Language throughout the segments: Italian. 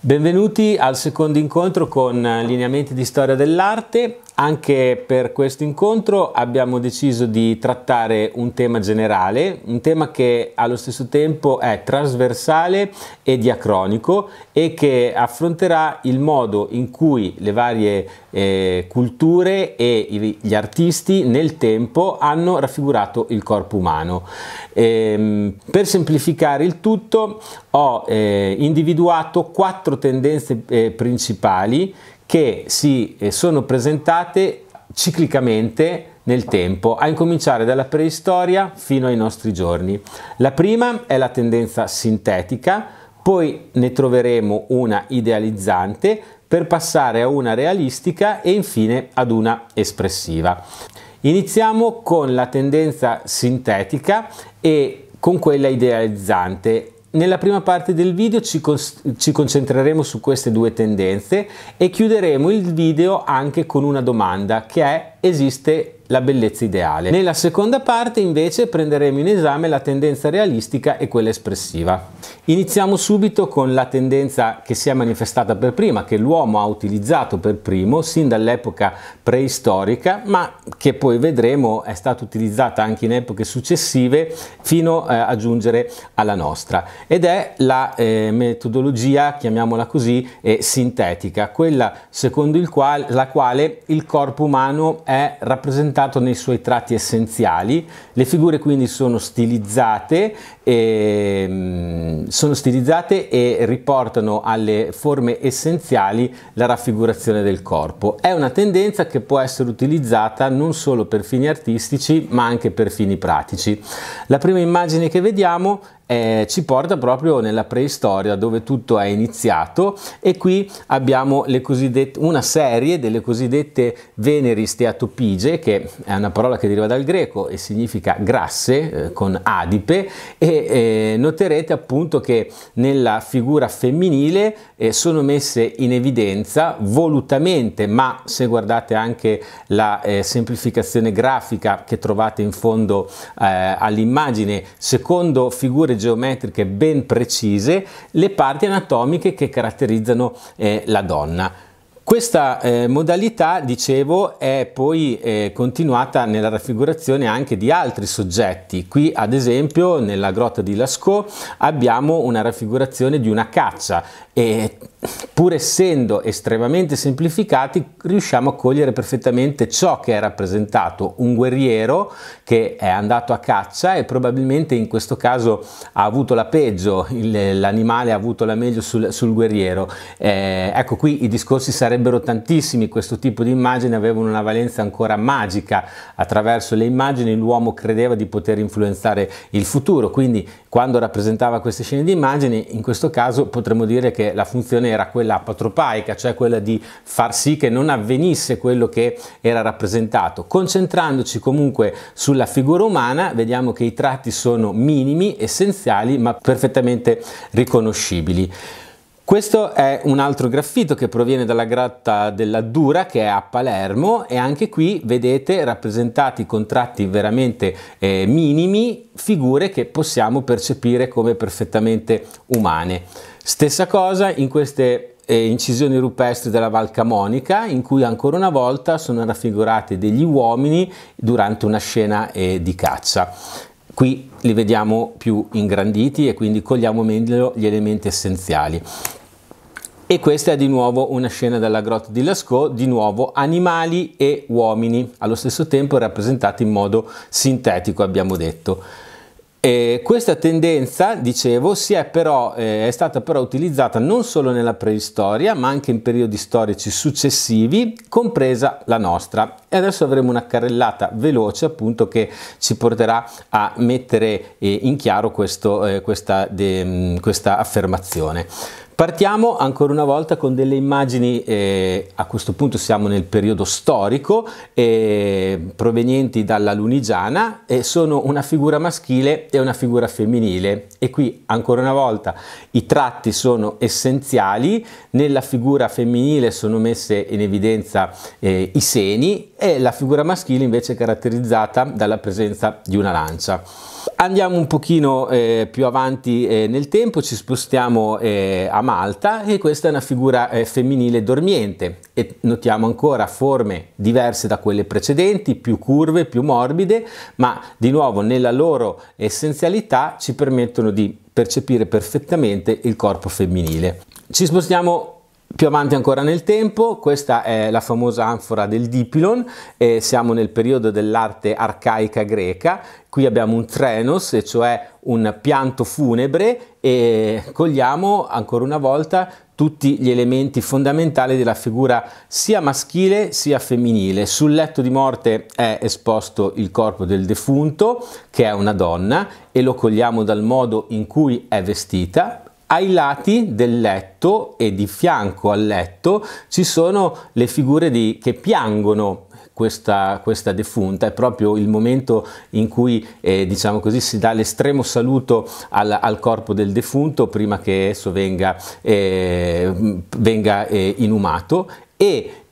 Benvenuti al secondo incontro con eh, Lineamenti di Storia dell'Arte. Anche per questo incontro abbiamo deciso di trattare un tema generale, un tema che allo stesso tempo è trasversale e diacronico e che affronterà il modo in cui le varie eh, culture e gli artisti nel tempo hanno raffigurato il corpo umano. Ehm, per semplificare il tutto ho eh, individuato quattro tendenze eh, principali che si eh, sono presentate ciclicamente nel tempo, a incominciare dalla preistoria fino ai nostri giorni. La prima è la tendenza sintetica, poi ne troveremo una idealizzante per passare a una realistica e infine ad una espressiva. Iniziamo con la tendenza sintetica e con quella idealizzante nella prima parte del video ci, con ci concentreremo su queste due tendenze e chiuderemo il video anche con una domanda che è esiste la bellezza ideale. Nella seconda parte invece prenderemo in esame la tendenza realistica e quella espressiva. Iniziamo subito con la tendenza che si è manifestata per prima, che l'uomo ha utilizzato per primo sin dall'epoca preistorica, ma che poi vedremo è stata utilizzata anche in epoche successive fino eh, a giungere alla nostra ed è la eh, metodologia, chiamiamola così, eh, sintetica, quella secondo qual la quale il corpo umano è rappresentato rappresentato nei suoi tratti essenziali, le figure quindi sono stilizzate e, ehm, sono stilizzate e riportano alle forme essenziali la raffigurazione del corpo. È una tendenza che può essere utilizzata non solo per fini artistici ma anche per fini pratici. La prima immagine che vediamo eh, ci porta proprio nella preistoria dove tutto è iniziato e qui abbiamo una serie delle cosiddette veneri steatopige che è una parola che deriva dal greco e significa grasse eh, con adipe e eh, noterete appunto che nella figura femminile eh, sono messe in evidenza volutamente, ma se guardate anche la eh, semplificazione grafica che trovate in fondo eh, all'immagine, secondo figure geometriche ben precise, le parti anatomiche che caratterizzano eh, la donna. Questa eh, modalità, dicevo, è poi eh, continuata nella raffigurazione anche di altri soggetti. Qui, ad esempio, nella grotta di Lascaux abbiamo una raffigurazione di una caccia e pur essendo estremamente semplificati riusciamo a cogliere perfettamente ciò che è rappresentato un guerriero che è andato a caccia e probabilmente in questo caso ha avuto la peggio l'animale ha avuto la meglio sul, sul guerriero eh, ecco qui i discorsi sarebbero sarebbero tantissimi, questo tipo di immagini avevano una valenza ancora magica, attraverso le immagini l'uomo credeva di poter influenzare il futuro, quindi quando rappresentava queste scene di immagini, in questo caso potremmo dire che la funzione era quella apotropaica, cioè quella di far sì che non avvenisse quello che era rappresentato. Concentrandoci comunque sulla figura umana, vediamo che i tratti sono minimi, essenziali, ma perfettamente riconoscibili. Questo è un altro graffito che proviene dalla grotta della Dura che è a Palermo e anche qui vedete rappresentati contratti veramente eh, minimi, figure che possiamo percepire come perfettamente umane. Stessa cosa in queste eh, incisioni rupestri della Val Camonica in cui ancora una volta sono raffigurati degli uomini durante una scena eh, di caccia. Qui li vediamo più ingranditi e quindi cogliamo meglio gli elementi essenziali. E questa è di nuovo una scena della grotta di Lascaux, di nuovo animali e uomini, allo stesso tempo rappresentati in modo sintetico, abbiamo detto. E questa tendenza, dicevo, è, però, eh, è stata però utilizzata non solo nella preistoria, ma anche in periodi storici successivi, compresa la nostra, e adesso avremo una carrellata veloce appunto che ci porterà a mettere eh, in chiaro questo, eh, questa, de, mh, mm, questa affermazione. Partiamo ancora una volta con delle immagini, eh, a questo punto siamo nel periodo storico, eh, provenienti dalla Lunigiana e sono una figura maschile e una figura femminile e qui ancora una volta i tratti sono essenziali, nella figura femminile sono messe in evidenza eh, i seni e la figura maschile invece è caratterizzata dalla presenza di una lancia. Andiamo un pochino eh, più avanti eh, nel tempo, ci spostiamo eh, a Malta e questa è una figura eh, femminile dormiente e notiamo ancora forme diverse da quelle precedenti, più curve, più morbide, ma di nuovo nella loro essenzialità ci permettono di percepire perfettamente il corpo femminile. Ci spostiamo più avanti ancora nel tempo, questa è la famosa anfora del Dipilon, eh, siamo nel periodo dell'arte arcaica greca, qui abbiamo un trenos, cioè un pianto funebre e cogliamo ancora una volta tutti gli elementi fondamentali della figura sia maschile sia femminile. Sul letto di morte è esposto il corpo del defunto, che è una donna, e lo cogliamo dal modo in cui è vestita, ai lati del letto e di fianco al letto ci sono le figure di, che piangono questa, questa, defunta, è proprio il momento in cui eh, diciamo così, si dà l'estremo saluto al, al, corpo del defunto prima che esso venga, eh, venga eh, inumato e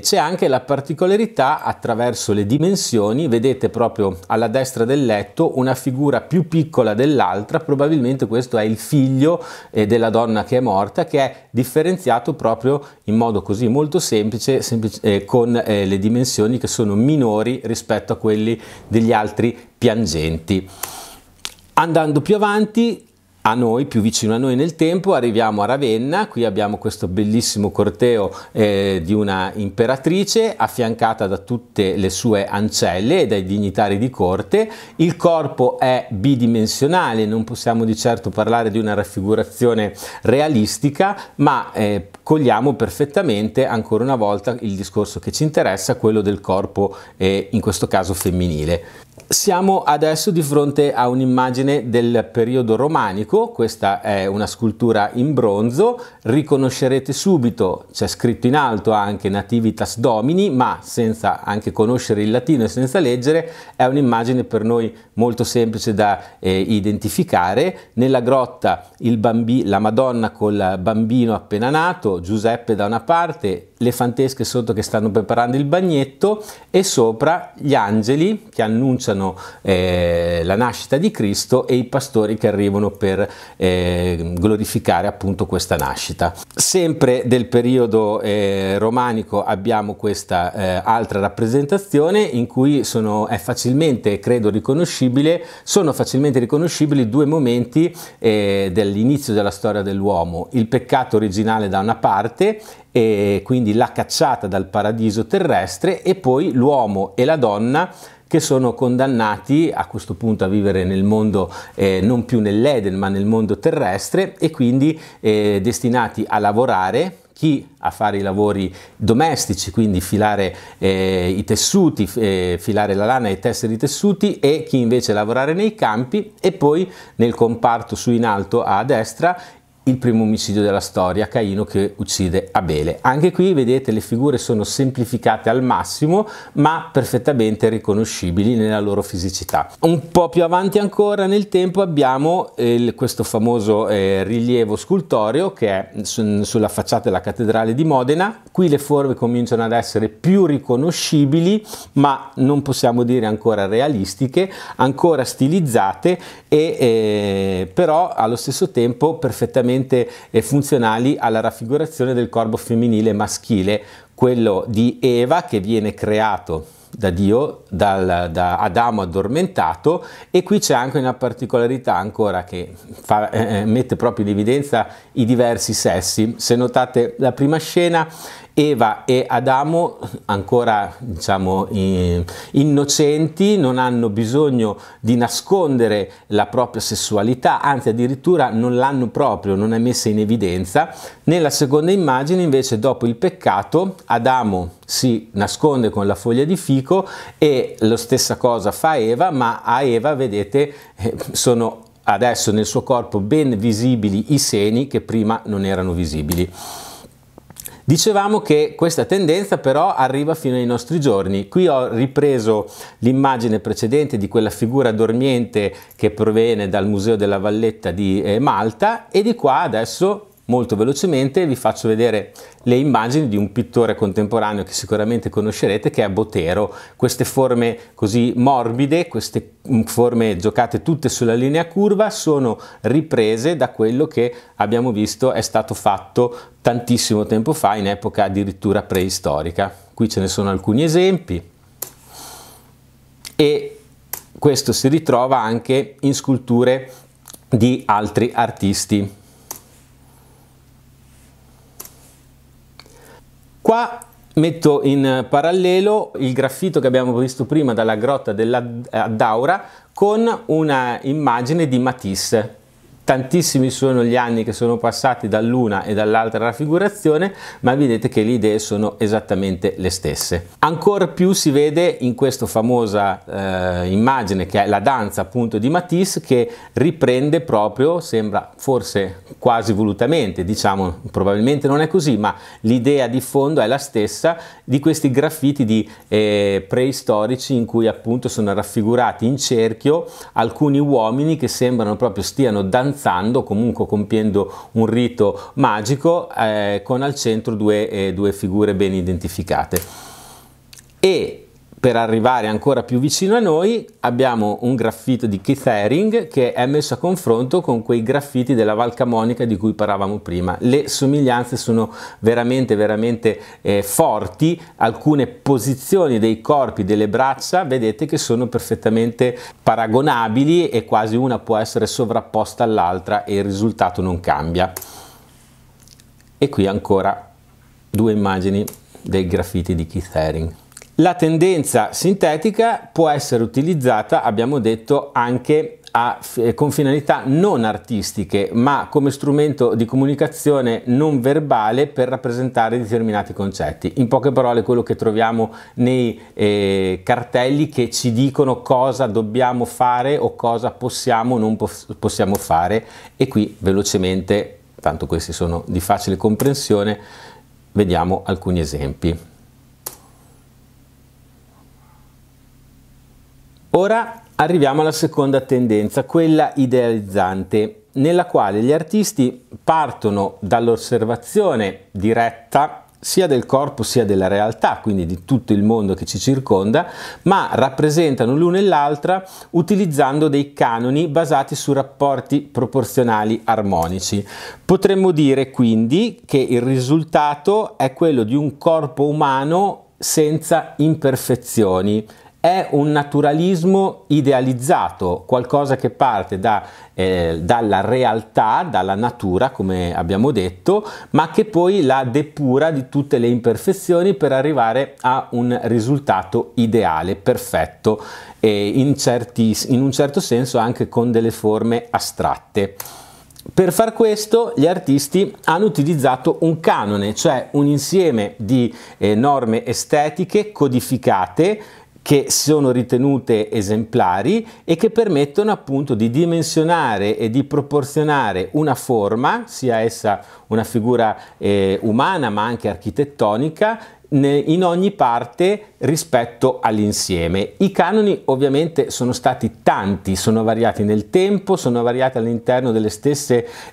c'è anche la particolarità attraverso le dimensioni, vedete proprio alla destra del letto una figura più piccola dell'altra, probabilmente questo è il figlio eh, della donna che è morta, che è differenziato proprio in modo così molto semplice, semplice eh, con eh, le dimensioni che sono minori rispetto a quelli degli altri piangenti. Andando più avanti a noi, più vicino a noi nel tempo, arriviamo a Ravenna, qui abbiamo questo bellissimo corteo eh, di una imperatrice affiancata da tutte le sue ancelle e dai dignitari di corte, il corpo è bidimensionale, non possiamo di certo parlare di una raffigurazione realistica, ma eh, cogliamo perfettamente ancora una volta il discorso che ci interessa, quello del corpo eh, in questo caso femminile. Siamo adesso di fronte a un'immagine del periodo romanico, questa è una scultura in bronzo, riconoscerete subito, c'è scritto in alto anche Nativitas Domini, ma senza anche conoscere il latino e senza leggere, è un'immagine per noi molto semplice da eh, identificare. Nella grotta la Madonna col bambino appena nato, Giuseppe da una parte, le fantesche sotto che stanno preparando il bagnetto e sopra gli angeli che annunciano eh, la nascita di Cristo e i pastori che arrivano per eh, glorificare appunto questa nascita. Sempre del periodo eh, romanico abbiamo questa eh, altra rappresentazione in cui sono, è facilmente, credo, riconoscibile, sono facilmente riconoscibili due momenti eh, dell'inizio della storia dell'uomo, il peccato originale da una parte e quindi la cacciata dal paradiso terrestre e poi l'uomo e la donna che sono condannati a questo punto a vivere nel mondo eh, non più nell'Eden ma nel mondo terrestre e quindi eh, destinati a lavorare chi a fare i lavori domestici, quindi filare eh, i tessuti, eh, filare la lana e tessere i tessuti e chi invece lavorare nei campi e poi nel comparto su in alto a destra il primo omicidio della storia, Caino che uccide Abele. Anche qui vedete le figure sono semplificate al massimo ma perfettamente riconoscibili nella loro fisicità. Un po' più avanti ancora nel tempo abbiamo eh, questo famoso eh, rilievo scultoreo che è su, sulla facciata della cattedrale di Modena. Qui le forme cominciano ad essere più riconoscibili ma non possiamo dire ancora realistiche, ancora stilizzate e eh, però allo stesso tempo perfettamente assolutamente eh, funzionali alla raffigurazione del corpo femminile maschile, quello di Eva che viene creato da Dio, dal, da Adamo addormentato e qui c'è anche una particolarità ancora che fa, eh, eh mette proprio in evidenza i diversi sessi. Se notate la prima scena Eva e Adamo, ancora diciamo innocenti, non hanno bisogno di nascondere la propria sessualità, anzi addirittura non l'hanno proprio, non è messa in evidenza. Nella seconda immagine invece dopo il peccato Adamo si nasconde con la foglia di fico e la stessa cosa fa Eva, ma a Eva vedete eh, sono adesso nel suo corpo ben visibili i seni che prima non erano visibili. Dicevamo che questa tendenza però arriva fino ai nostri giorni. Qui ho ripreso l'immagine precedente di quella figura dormiente che proviene dal Museo della Valletta di eh, Malta e di qua adesso molto velocemente vi faccio vedere le immagini di un pittore contemporaneo che sicuramente conoscerete che è Botero, queste forme così morbide, queste forme giocate tutte sulla linea curva sono riprese da quello che abbiamo visto è stato fatto tantissimo tempo fa in epoca addirittura preistorica. Qui ce ne sono alcuni esempi e questo si ritrova anche in sculture di altri artisti. Qua metto in parallelo il graffito che abbiamo visto prima dalla grotta dell'Addaura eh, con una immagine di Matisse Tantissimi sono gli anni che sono passati dall'una e dall'altra raffigurazione, ma vedete che le idee sono esattamente le stesse. Ancora più si vede in questa famosa eh, immagine che è la danza appunto di Matisse che riprende proprio, sembra forse quasi volutamente, diciamo probabilmente non è così, ma l'idea di fondo è la stessa di questi graffiti di, eh, preistorici in cui appunto sono raffigurati in cerchio alcuni uomini che sembrano proprio stiano danzando danzando, comunque compiendo un rito magico eh, con al centro due, eh, due figure ben identificate. E per arrivare ancora più vicino a noi abbiamo un graffito di Keith Haring che è messo a confronto con quei graffiti della Val Camonica di cui parlavamo prima. Le somiglianze sono veramente veramente eh, forti, alcune posizioni dei corpi, delle braccia, vedete che sono perfettamente paragonabili e quasi una può essere sovrapposta all'altra e il risultato non cambia. E qui ancora due immagini dei graffiti di Keith Haring. La tendenza sintetica può essere utilizzata, abbiamo detto, anche a, eh, con finalità non artistiche, ma come strumento di comunicazione non verbale per rappresentare determinati concetti. In poche parole, quello che troviamo nei eh, cartelli che ci dicono cosa dobbiamo fare o cosa possiamo o non possiamo fare. E qui velocemente, tanto questi sono di facile comprensione, vediamo alcuni esempi. Ora arriviamo alla seconda tendenza, quella idealizzante, nella quale gli artisti partono dall'osservazione diretta sia del corpo sia della realtà, quindi di tutto il mondo che ci circonda, ma rappresentano l'uno e l'altra utilizzando dei canoni basati su rapporti proporzionali armonici. Potremmo dire quindi che il risultato è quello di un corpo umano senza imperfezioni, è un naturalismo idealizzato, qualcosa che parte da, eh, dalla realtà, dalla natura, come abbiamo detto, ma che poi la depura di tutte le imperfezioni per arrivare a un risultato ideale, perfetto e in, certi, in un certo senso anche con delle forme astratte. Per far questo gli artisti hanno utilizzato un canone, cioè un insieme di eh, norme estetiche codificate che sono ritenute esemplari e che permettono appunto di dimensionare e di proporzionare una forma, sia essa una figura eh, umana ma anche architettonica, in ogni parte rispetto all'insieme. I canoni ovviamente sono stati tanti, sono variati nel tempo, sono variati all'interno delle,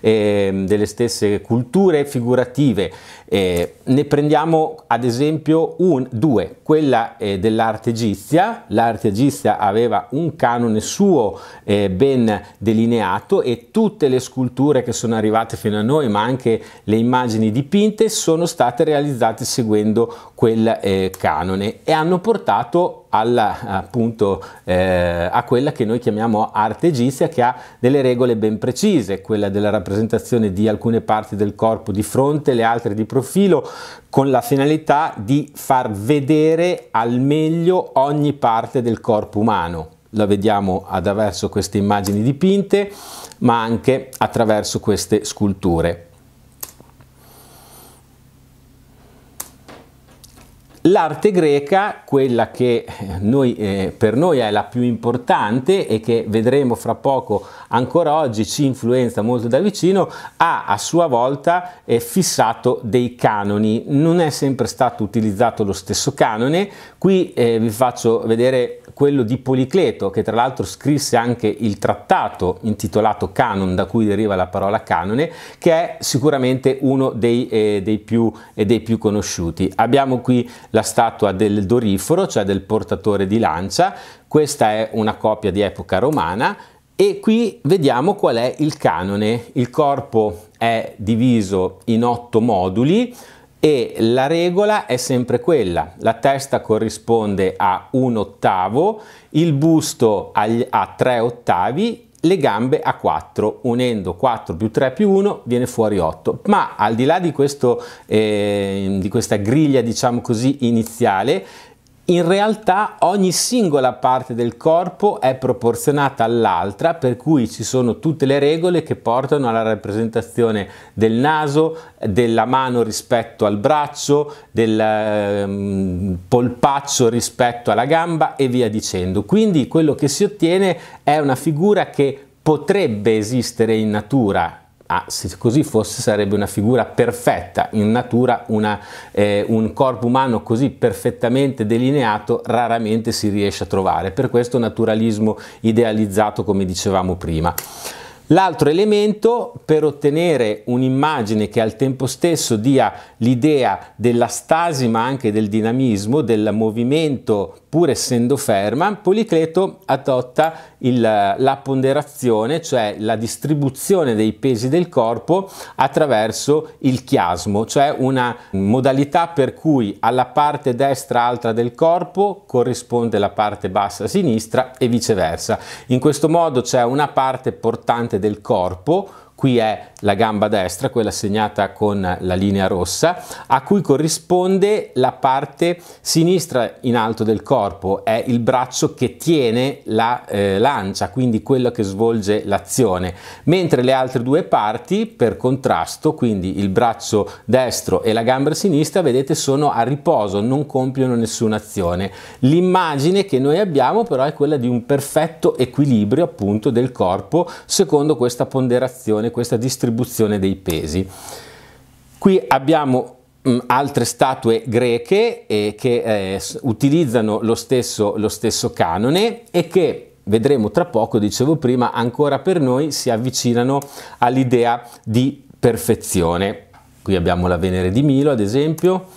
eh, delle stesse, culture figurative. Eh, ne prendiamo ad esempio un, due, quella eh, dell'arte egizia, l'arte egizia aveva un canone suo eh, ben delineato e tutte le sculture che sono arrivate fino a noi, ma anche le immagini dipinte, sono state realizzate seguendo quel eh, canone e hanno portato alla, appunto, eh, a quella che noi chiamiamo arte egizia che ha delle regole ben precise, quella della rappresentazione di alcune parti del corpo di fronte, le altre di profilo, con la finalità di far vedere al meglio ogni parte del corpo umano la vediamo attraverso queste immagini dipinte, ma anche attraverso queste sculture. L'arte greca, quella che eh, noi, eh, per noi è la più importante e che vedremo fra poco ancora oggi ci influenza molto da vicino, ha a sua volta eh, fissato dei canoni. Non è sempre stato utilizzato lo stesso canone. Qui eh, vi faccio vedere quello di Policleto, che tra l'altro scrisse anche il trattato intitolato Canon, da cui deriva la parola canone, che è sicuramente uno dei, eh, dei, più, eh, dei più conosciuti. Abbiamo qui la statua del Doriforo, cioè del portatore di lancia, questa è una copia di epoca romana e qui vediamo qual è il canone. Il corpo è diviso in otto moduli e la regola è sempre quella. La testa corrisponde a un ottavo, il busto a tre ottavi le gambe a 4, unendo 4 più 3 più 1 viene fuori 8, ma al di là di, questo, eh, di questa griglia diciamo così iniziale in realtà ogni singola parte del corpo è proporzionata all'altra, per cui ci sono tutte le regole che portano alla rappresentazione del naso, della mano rispetto al braccio, del ehm, polpaccio rispetto alla gamba e via dicendo. Quindi quello che si ottiene è una figura che potrebbe esistere in natura, Ah, se così fosse sarebbe una figura perfetta, in natura una, eh, un corpo umano così perfettamente delineato raramente si riesce a trovare, per questo naturalismo idealizzato come dicevamo prima. L'altro elemento per ottenere un'immagine che al tempo stesso dia l'idea della stasi ma anche del dinamismo, del movimento pur essendo ferma, Policleto adotta il, la ponderazione, cioè la distribuzione dei pesi del corpo attraverso il chiasmo, cioè una modalità per cui alla parte destra alta del corpo corrisponde la parte bassa sinistra e viceversa. In questo modo c'è una parte portante del corpo qui è la gamba destra, quella segnata con la linea rossa, a cui corrisponde la parte sinistra in alto del corpo, è il braccio che tiene la eh, lancia, quindi quello che svolge l'azione, mentre le altre due parti per contrasto, quindi il braccio destro e la gamba sinistra, vedete sono a riposo, non compiono nessuna azione. L'immagine che noi abbiamo però è quella di un perfetto equilibrio appunto del corpo secondo questa ponderazione questa distribuzione dei pesi. Qui abbiamo mh, mm, altre statue greche eh, che eh, utilizzano lo stesso, lo stesso canone e che vedremo tra poco, dicevo prima, ancora per noi si avvicinano all'idea di perfezione. Qui abbiamo la Venere di Milo, ad esempio,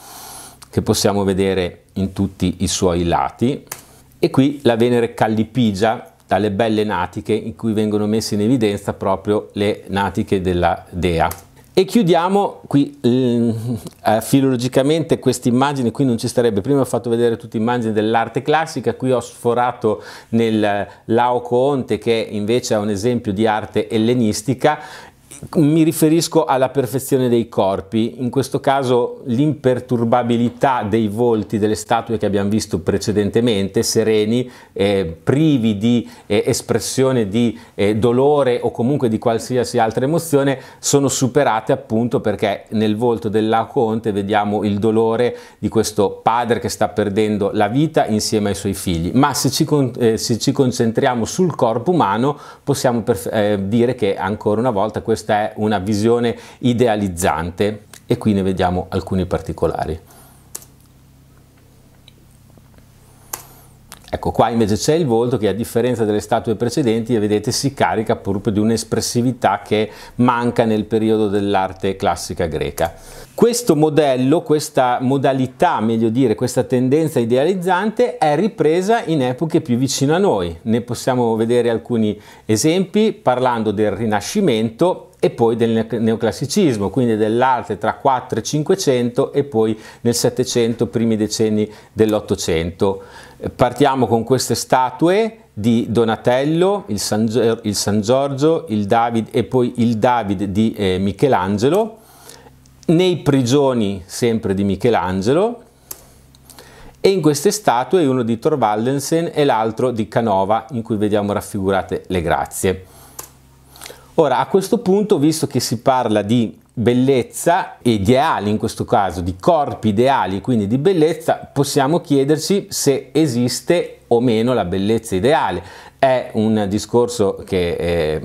che possiamo vedere in tutti i suoi lati, e qui la Venere Callipigia, dalle belle natiche in cui vengono messe in evidenza proprio le natiche della dea. E chiudiamo qui mm, eh, filologicamente questa immagine, qui non ci starebbe, prima ho fatto vedere tutte immagini dell'arte classica, qui ho sforato nel Laocoonte che invece è un esempio di arte ellenistica mi riferisco alla perfezione dei corpi, in questo caso l'imperturbabilità dei volti delle statue che abbiamo visto precedentemente, sereni, eh, privi di eh, espressione di eh, dolore o comunque di qualsiasi altra emozione, sono superate appunto perché nel volto dell'Aconte vediamo il dolore di questo padre che sta perdendo la vita insieme ai suoi figli, ma se ci, con, eh, se ci concentriamo sul corpo umano possiamo eh, dire che ancora una volta questo questa è una visione idealizzante e qui ne vediamo alcuni particolari. Ecco, qua invece c'è il volto che a differenza delle statue precedenti, vedete, si carica proprio di un'espressività che manca nel periodo dell'arte classica greca. Questo modello, questa modalità, meglio dire, questa tendenza idealizzante è ripresa in epoche più vicine a noi. Ne possiamo vedere alcuni esempi parlando del Rinascimento e poi del neoclassicismo, quindi dell'arte tra 4 e 500 e poi nel 700, primi decenni dell'Ottocento. Eh, partiamo con queste statue di Donatello, il San, il San Giorgio il David, e poi il David di eh, Michelangelo, nei prigioni sempre di Michelangelo e in queste statue uno di Thor Wallensen e l'altro di Canova in cui vediamo raffigurate le grazie. Ora a questo punto, visto che si parla di bellezza, ideali in questo caso, di corpi ideali, quindi di bellezza, possiamo chiederci se esiste o meno la bellezza ideale è un discorso che eh,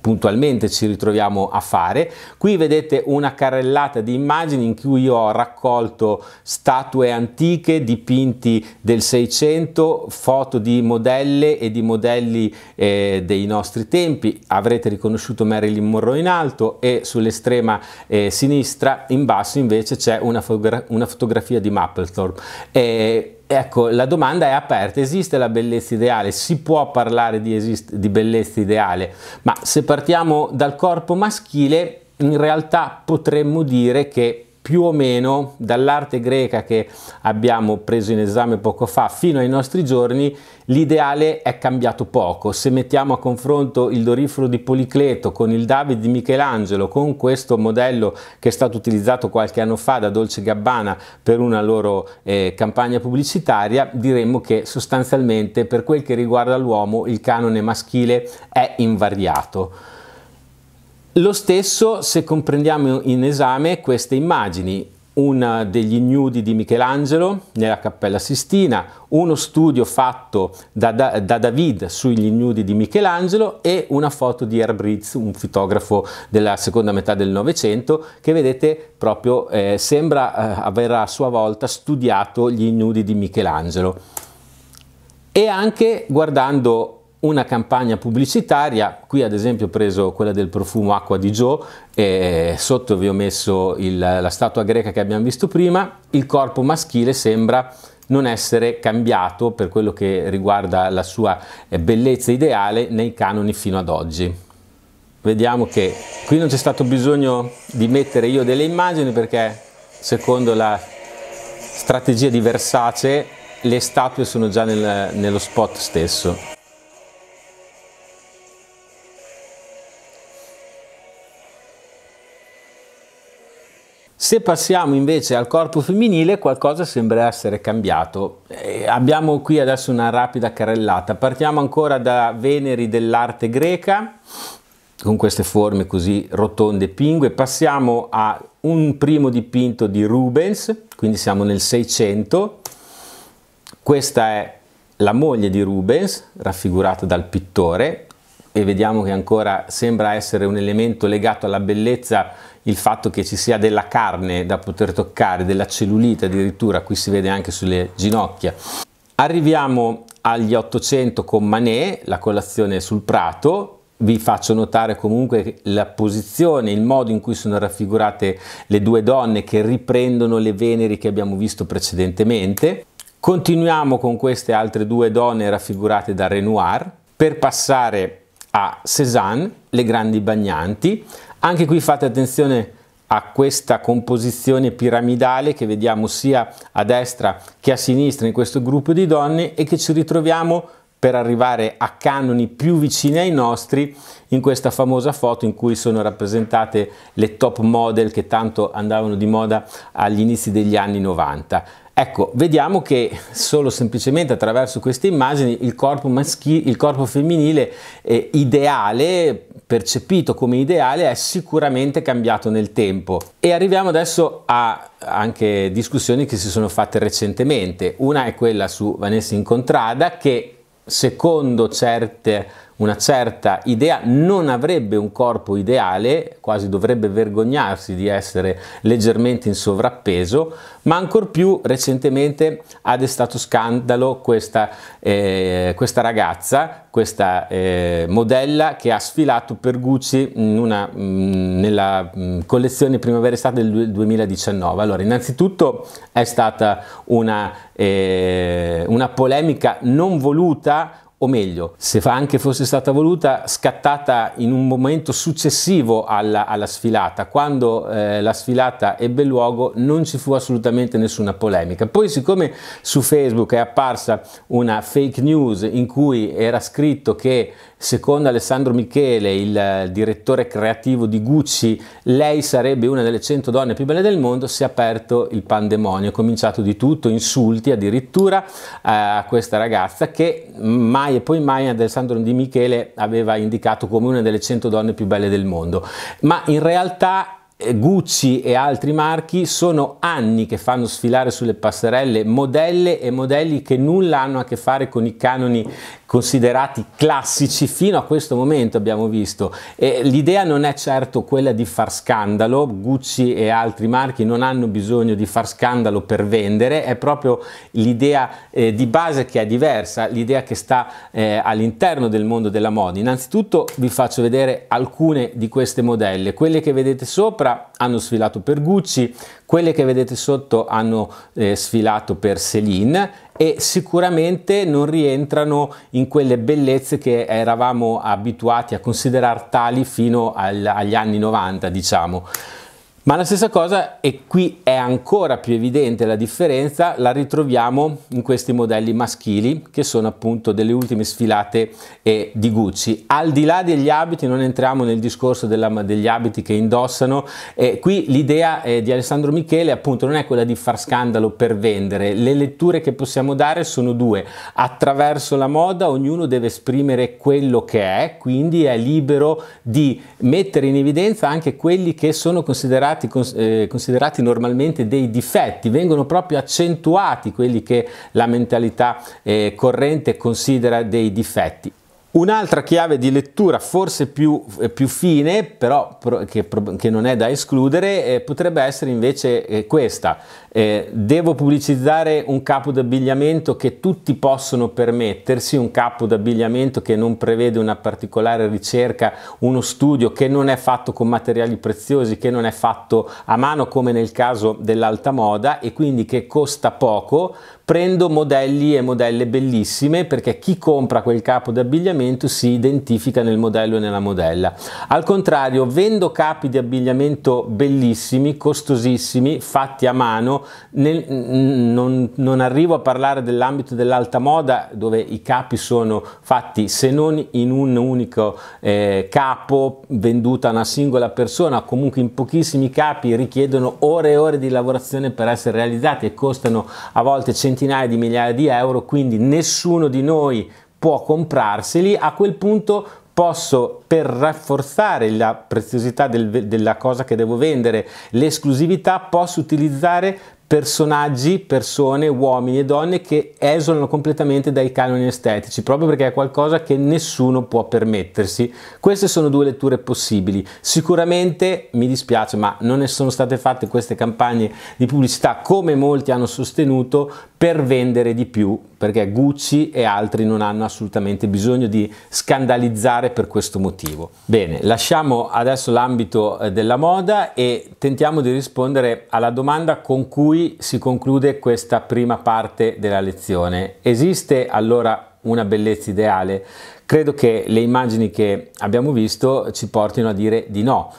puntualmente ci ritroviamo a fare. Qui vedete una carrellata di immagini in cui io ho raccolto statue antiche, dipinti del 600, foto di modelle e di modelli eh, dei nostri tempi. Avrete riconosciuto Marilyn Monroe in alto e sull'estrema eh, sinistra in basso invece c'è una, una, fotografia di Mapplethorpe eh, Ecco, la domanda è aperta, esiste la bellezza ideale? Si può parlare di, esist- di bellezza ideale, ma se partiamo dal corpo maschile, in realtà potremmo dire che più o meno dall'arte greca che abbiamo preso in esame poco fa fino ai nostri giorni, l'ideale è cambiato poco. Se mettiamo a confronto il Doriforo di Policleto con il David di Michelangelo, con questo modello che è stato utilizzato qualche anno fa da Dolce Gabbana per una loro eh, campagna pubblicitaria, diremmo che sostanzialmente per quel che riguarda l'uomo il canone maschile è invariato. Lo stesso se comprendiamo in esame queste immagini, una degli ignudi di Michelangelo nella Cappella Sistina, uno studio fatto da, da, da David sugli ignudi di Michelangelo e una foto di Herbritz, un fotografo della seconda metà del Novecento, che vedete proprio eh, sembra eh, aver a sua volta studiato gli ignudi di Michelangelo. E anche guardando una campagna pubblicitaria, qui ad esempio ho preso quella del profumo Acqua di Gio, e eh, sotto vi ho messo il, la statua greca che abbiamo visto prima, il corpo maschile sembra non essere cambiato per quello che riguarda la sua eh, bellezza ideale nei canoni fino ad oggi. Vediamo che qui non c'è stato bisogno di mettere io delle immagini perché secondo la strategia di Versace le statue sono già nel, nello spot stesso. Se passiamo invece al corpo femminile qualcosa sembra essere cambiato. Eh, abbiamo qui adesso una rapida carrellata. Partiamo ancora da Veneri dell'arte greca con queste forme così rotonde e pingue. Passiamo a un primo dipinto di Rubens, quindi siamo nel 600. Questa è la moglie di Rubens, raffigurata dal pittore, e vediamo che ancora sembra essere un elemento legato alla bellezza il fatto che ci sia della carne da poter toccare, della cellulite addirittura, qui si vede anche sulle ginocchia. Arriviamo agli 800 con Manet, la colazione sul prato, vi faccio notare comunque la posizione, il modo in cui sono raffigurate le due donne che riprendono le veneri che abbiamo visto precedentemente. Continuiamo con queste altre due donne raffigurate da Renoir per passare a Cézanne, Le grandi bagnanti. Anche qui fate attenzione a questa composizione piramidale che vediamo sia a destra che a sinistra in questo gruppo di donne e che ci ritroviamo per arrivare a canoni più vicini ai nostri in questa famosa foto in cui sono rappresentate le top model che tanto andavano di moda agli inizi degli anni 90. Ecco, vediamo che solo semplicemente attraverso queste immagini il corpo, maschile, il corpo femminile eh, ideale, percepito come ideale, è sicuramente cambiato nel tempo. E arriviamo adesso a anche discussioni che si sono fatte recentemente. Una è quella su Vanessa Incontrada che secondo certe una certa idea, non avrebbe un corpo ideale, quasi dovrebbe vergognarsi di essere leggermente in sovrappeso, ma ancor più recentemente ha destato scandalo questa, eh, questa ragazza, questa eh, modella che ha sfilato per Gucci una, mh, mm, nella mh, mm, collezione primavera-estate del 2019. Allora, innanzitutto è stata una, eh, una polemica non voluta o meglio, se anche fosse stata voluta, scattata in un momento successivo alla, alla sfilata, quando eh, la sfilata ebbe luogo non ci fu assolutamente nessuna polemica. Poi siccome su Facebook è apparsa una fake news in cui era scritto che secondo Alessandro Michele, il direttore creativo di Gucci, lei sarebbe una delle 100 donne più belle del mondo, si è aperto il pandemonio, è cominciato di tutto, insulti addirittura eh, a questa ragazza che mai e poi mai Alessandro Di Michele aveva indicato come una delle 100 donne più belle del mondo, ma in realtà eh, Gucci e altri marchi sono anni che fanno sfilare sulle passerelle modelle e modelli che nulla hanno a che fare con i canoni considerati classici fino a questo momento abbiamo visto e l'idea non è certo quella di far scandalo Gucci e altri marchi non hanno bisogno di far scandalo per vendere è proprio l'idea eh, di base che è diversa l'idea che sta eh, all'interno del mondo della moda innanzitutto vi faccio vedere alcune di queste modelle quelle che vedete sopra sopra hanno sfilato per Gucci, quelle che vedete sotto hanno eh, sfilato per Celine e sicuramente non rientrano in quelle bellezze che eravamo abituati a considerare tali fino al, agli anni 90, diciamo. Ma la stessa cosa, e qui è ancora più evidente la differenza, la ritroviamo in questi modelli maschili, che sono appunto delle ultime sfilate eh, di Gucci. Al di là degli abiti, non entriamo nel discorso della, degli abiti che indossano, eh, qui l'idea eh, di Alessandro Michele appunto non è quella di far scandalo per vendere, le letture che possiamo dare sono due, attraverso la moda ognuno deve esprimere quello che è, quindi è libero di mettere in evidenza anche quelli che sono considerati considerati, eh, considerati normalmente dei difetti, vengono proprio accentuati quelli che la mentalità eh, corrente considera dei difetti. Un'altra chiave di lettura, forse più, eh, più fine, però che, che, non è da escludere, eh, potrebbe essere invece eh, questa. Eh, devo pubblicizzare un capo d'abbigliamento che tutti possono permettersi, un capo d'abbigliamento che non prevede una particolare ricerca, uno studio, che non è fatto con materiali preziosi, che non è fatto a mano come nel caso dell'alta moda e quindi che costa poco, prendo modelli e modelle bellissime perché chi compra quel capo d'abbigliamento si identifica nel modello e nella modella. Al contrario, vendo capi di abbigliamento bellissimi, costosissimi, fatti a mano, nel, non, non, arrivo a parlare dell'ambito dell'alta moda dove i capi sono fatti se non in un unico eh, capo venduto a una singola persona, comunque in pochissimi capi richiedono ore e ore di lavorazione per essere realizzati e costano a volte centinaia centinaia di migliaia di euro, quindi nessuno di noi può comprarseli, a quel punto posso per rafforzare la preziosità del, della cosa che devo vendere, l'esclusività, posso utilizzare personaggi, persone, uomini e donne che esulano completamente dai canoni estetici, proprio perché è qualcosa che nessuno può permettersi. Queste sono due letture possibili. Sicuramente mi dispiace, ma non ne sono state fatte queste campagne di pubblicità come molti hanno sostenuto per vendere di più perché Gucci e altri non hanno assolutamente bisogno di scandalizzare per questo motivo. Bene, lasciamo adesso l'ambito eh, della moda e tentiamo di rispondere alla domanda con cui si conclude questa prima parte della lezione. Esiste allora una bellezza ideale? Credo che le immagini che abbiamo visto ci portino a dire di no.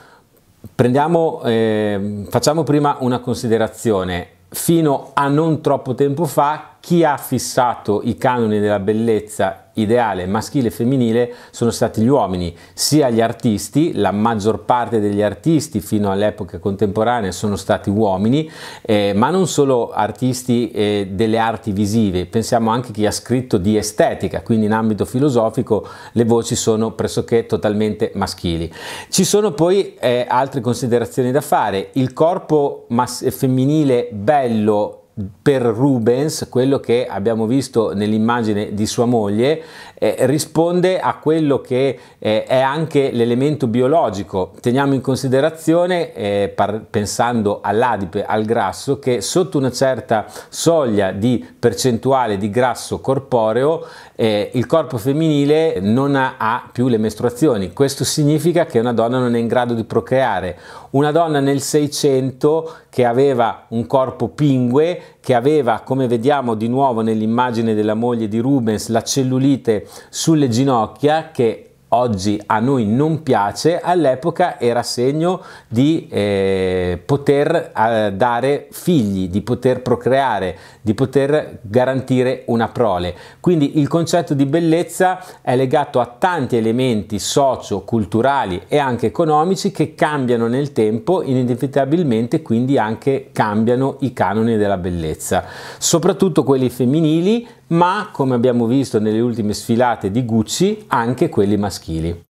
Prendiamo, eh, facciamo prima una considerazione. Fino a non troppo tempo fa chi ha fissato i canoni della bellezza ideale maschile e femminile sono stati gli uomini, sia gli artisti, la maggior parte degli artisti fino all'epoca contemporanea sono stati uomini, eh, ma non solo artisti eh, delle arti visive, pensiamo anche a chi ha scritto di estetica, quindi in ambito filosofico le voci sono pressoché totalmente maschili. Ci sono poi eh, altre considerazioni da fare, il corpo femminile bello per Rubens quello che abbiamo visto nell'immagine di sua moglie eh, risponde a quello che eh, è anche l'elemento biologico. Teniamo in considerazione, eh, par- pensando all'adipe, al grasso, che sotto una certa soglia di percentuale di grasso corporeo eh, il corpo femminile non ha, ha più le mestruazioni. Questo significa che una donna non è in grado di procreare. Una donna nel 600 che aveva un corpo pingue che aveva, come vediamo di nuovo nell'immagine della moglie di Rubens, la cellulite sulle ginocchia che oggi a noi non piace, all'epoca era segno di eh, poter eh, dare figli, di poter procreare, di poter garantire una prole. Quindi il concetto di bellezza è legato a tanti elementi socio-culturali e anche economici che cambiano nel tempo, inevitabilmente quindi anche cambiano i canoni della bellezza, soprattutto quelli femminili ma come abbiamo visto nelle ultime sfilate di Gucci anche quelli maschili.